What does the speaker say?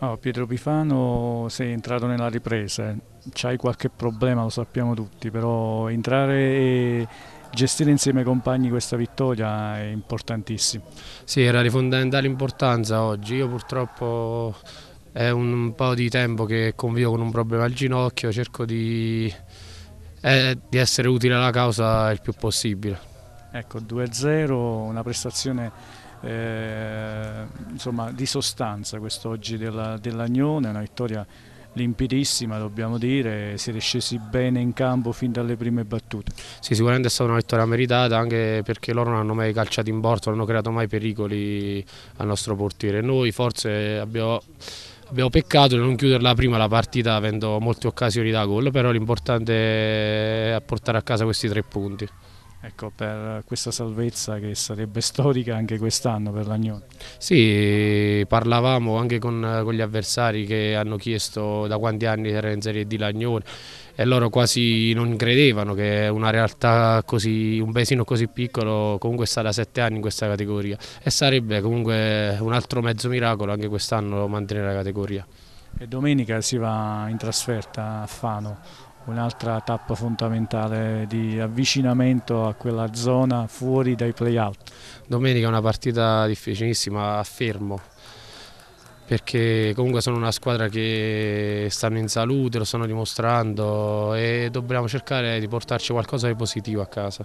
Oh, Pietro Pifano sei entrato nella ripresa, eh. c'hai qualche problema, lo sappiamo tutti, però entrare e gestire insieme ai compagni questa vittoria è importantissimo. Sì, era di fondamentale importanza oggi, io purtroppo è un po' di tempo che convivo con un problema al ginocchio, cerco di, eh, di essere utile alla causa il più possibile. Ecco, 2-0, una prestazione eh, insomma, di sostanza quest'oggi della, dell'Agnone, una vittoria limpidissima dobbiamo dire, siete scesi bene in campo fin dalle prime battute. Sì, sicuramente è stata una vittoria meritata anche perché loro non hanno mai calciato in porto, non hanno creato mai pericoli al nostro portiere. Noi forse abbiamo, abbiamo peccato di non chiuderla prima la partita avendo molte occasioni da gol, però l'importante è portare a casa questi tre punti ecco, per questa salvezza che sarebbe storica anche quest'anno per l'Agnone. Sì, parlavamo anche con, con, gli avversari che hanno chiesto da quanti anni era in Serie D l'Agnone e loro quasi non credevano che una realtà così, un paesino così piccolo comunque sta da sette anni in questa categoria e sarebbe comunque un altro mezzo miracolo anche quest'anno mantenere la categoria. E domenica si va in trasferta a Fano, un'altra tappa fondamentale di avvicinamento a quella zona fuori dai play-out. Domenica è una partita difficilissima a fermo perché comunque sono una squadra che stanno in salute, lo stanno dimostrando e dobbiamo cercare di portarci qualcosa di positivo a casa.